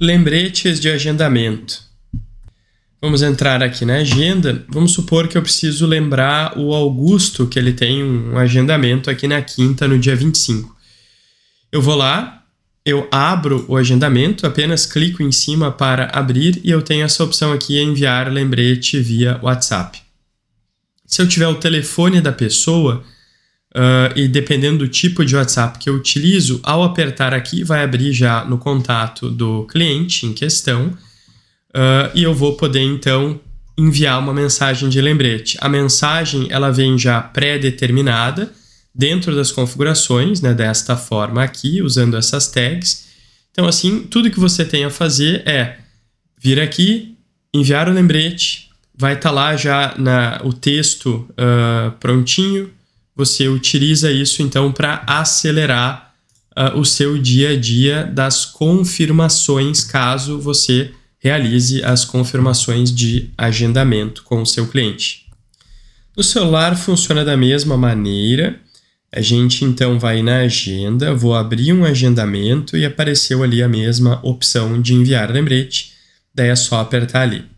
Lembretes de agendamento. Vamos entrar aqui na agenda. Vamos supor que eu preciso lembrar o Augusto que ele tem um agendamento aqui na quinta, no dia 25. Eu vou lá, eu abro o agendamento, apenas clico em cima para abrir e eu tenho essa opção aqui enviar lembrete via WhatsApp. Se eu tiver o telefone da pessoa, Uh, e dependendo do tipo de WhatsApp que eu utilizo, ao apertar aqui, vai abrir já no contato do cliente em questão uh, e eu vou poder então enviar uma mensagem de lembrete. A mensagem ela vem já pré-determinada dentro das configurações, né, desta forma aqui, usando essas tags. Então, assim, tudo que você tem a fazer é vir aqui, enviar o lembrete, vai estar tá lá já na, o texto uh, prontinho você utiliza isso então para acelerar uh, o seu dia a dia das confirmações, caso você realize as confirmações de agendamento com o seu cliente. No celular funciona da mesma maneira. A gente então vai na agenda, vou abrir um agendamento e apareceu ali a mesma opção de enviar lembrete. Daí é só apertar ali.